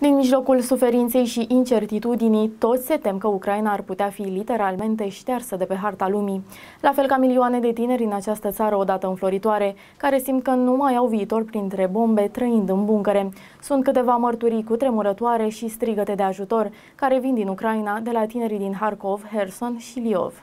Din mijlocul suferinței și incertitudinii, toți se tem că Ucraina ar putea fi literalmente ștearsă de pe harta lumii. La fel ca milioane de tineri în această țară odată înfloritoare, care simt că nu mai au viitor printre bombe trăind în buncăre. Sunt câteva mărturii cu tremurătoare și strigăte de ajutor care vin din Ucraina de la tinerii din Harkov, Herson și Liov.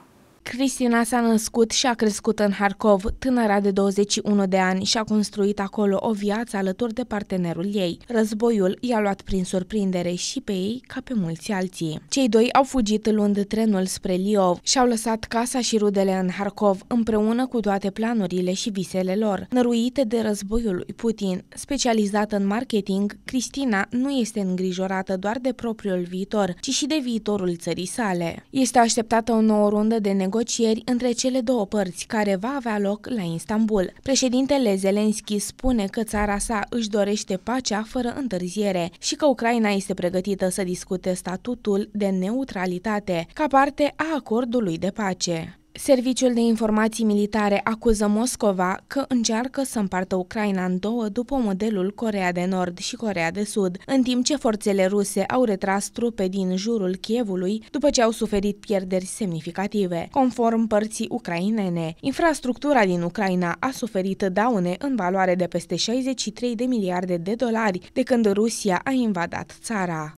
Cristina s-a născut și a crescut în Harkov. Tânăra de 21 de ani și-a construit acolo o viață alături de partenerul ei. Războiul i-a luat prin surprindere și pe ei ca pe mulți alții. Cei doi au fugit luând trenul spre Liov și-au lăsat casa și rudele în Harkov împreună cu toate planurile și visele lor. Năruite de războiul lui Putin, specializată în marketing, Cristina nu este îngrijorată doar de propriul viitor, ci și de viitorul țării sale. Este așteptată o nouă rundă de negociații negocieri între cele două părți, care va avea loc la Istanbul. Președintele Zelenski spune că țara sa își dorește pacea fără întârziere și că Ucraina este pregătită să discute statutul de neutralitate ca parte a acordului de pace. Serviciul de informații militare acuză Moscova că încearcă să împartă Ucraina în două după modelul Corea de Nord și Corea de Sud, în timp ce forțele ruse au retras trupe din jurul Kievului după ce au suferit pierderi semnificative. Conform părții ucrainene, infrastructura din Ucraina a suferit daune în valoare de peste 63 de miliarde de dolari de când Rusia a invadat țara.